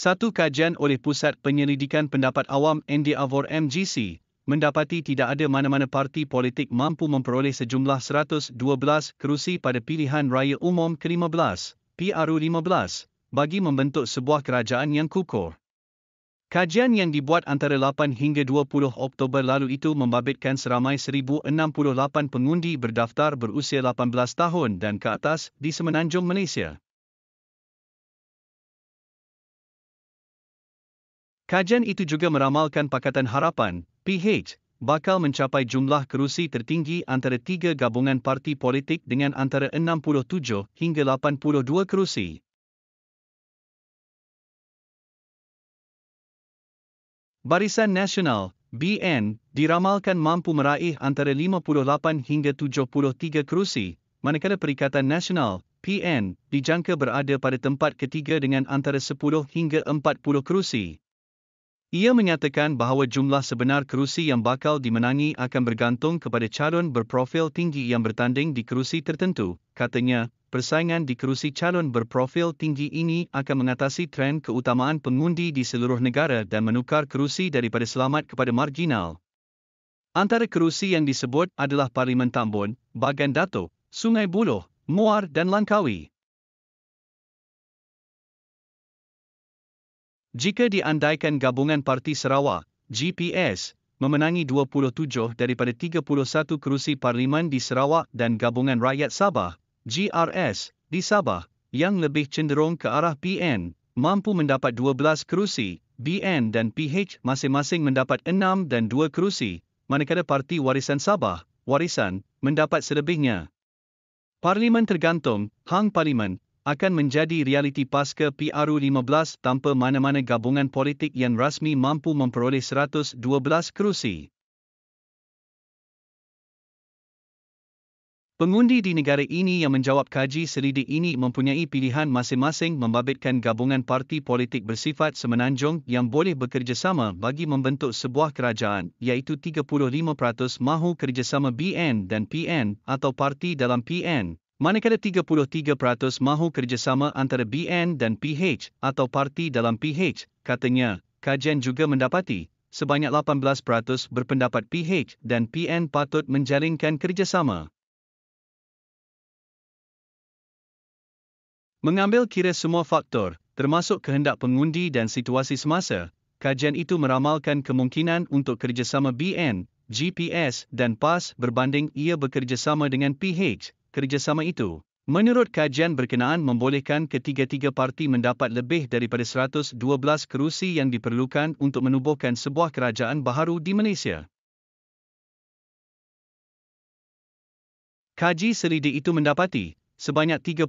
Satu kajian oleh Pusat Penyelidikan Pendapat Awam NDAVOR MGC mendapati tidak ada mana-mana parti politik mampu memperoleh sejumlah 112 kerusi pada pilihan raya umum ke-15, PRU-15, bagi membentuk sebuah kerajaan yang kukuh. Kajian yang dibuat antara 8 hingga 20 Oktober lalu itu membabitkan seramai 1068 pengundi berdaftar berusia 18 tahun dan ke atas di semenanjung Malaysia. Kajian itu juga meramalkan Pakatan Harapan, PH, bakal mencapai jumlah kerusi tertinggi antara tiga gabungan parti politik dengan antara 67 hingga 82 kerusi. Barisan Nasional, BN, diramalkan mampu meraih antara 58 hingga 73 kerusi, manakala Perikatan Nasional, PN, dijangka berada pada tempat ketiga dengan antara 10 hingga 40 kerusi. Ia menyatakan bahawa jumlah sebenar kerusi yang bakal dimenangi akan bergantung kepada calon berprofil tinggi yang bertanding di kerusi tertentu. Katanya, persaingan di kerusi calon berprofil tinggi ini akan mengatasi tren keutamaan pengundi di seluruh negara dan menukar kerusi daripada selamat kepada marginal. Antara kerusi yang disebut adalah Parlimen Tambun, Bagan Dato, Sungai Buloh, Muar dan Langkawi. Jika diandaikan gabungan parti Sarawak, GPS, memenangi 27 daripada 31 kerusi parlimen di Sarawak dan gabungan rakyat Sabah, GRS, di Sabah, yang lebih cenderung ke arah PN, mampu mendapat 12 kerusi, BN dan PH masing-masing mendapat 6 dan 2 kerusi, manakala Parti Warisan Sabah, Warisan, mendapat selebihnya. Parlimen tergantung, Hang Parlimen, akan menjadi realiti pasca PRU15 tanpa mana-mana gabungan politik yang rasmi mampu memperoleh 112 kerusi. Pengundi di negara ini yang menjawab kaji selidik ini mempunyai pilihan masing-masing membabitkan gabungan parti politik bersifat semenanjung yang boleh bekerjasama bagi membentuk sebuah kerajaan iaitu 35% mahu kerjasama BN dan PN atau parti dalam PN. Manakala 33% mahu kerjasama antara BN dan PH atau parti dalam PH, katanya, kajian juga mendapati, sebanyak 18% berpendapat PH dan PN patut menjalinkan kerjasama. Mengambil kira semua faktor, termasuk kehendak pengundi dan situasi semasa, kajian itu meramalkan kemungkinan untuk kerjasama BN, GPS dan PAS berbanding ia bekerjasama dengan PH kerjasama itu. Menurut kajian berkenaan membolehkan ketiga-tiga parti mendapat lebih daripada 112 kerusi yang diperlukan untuk menubuhkan sebuah kerajaan baharu di Malaysia. Kaji selidik itu mendapati, sebanyak 38%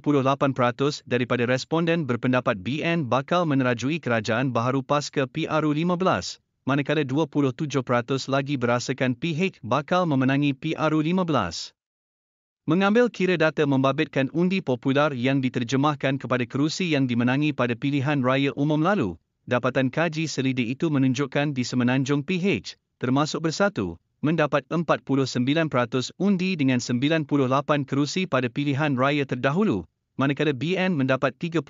daripada responden berpendapat BN bakal menerajui kerajaan baharu pasca PRU-15, manakala 27% lagi berasakan PH bakal memenangi PRU-15. Mengambil kira data membabitkan undi popular yang diterjemahkan kepada kerusi yang dimenangi pada pilihan raya umum lalu, dapatan kaji selidik itu menunjukkan di semenanjung PH, termasuk bersatu, mendapat 49% undi dengan 98 kerusi pada pilihan raya terdahulu, manakala BN mendapat 31%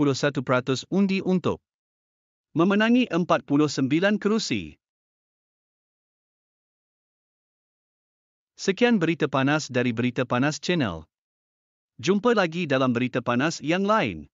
undi untuk memenangi 49 kerusi. Sekian berita panas dari Berita Panas Channel. Jumpa lagi dalam berita panas yang lain.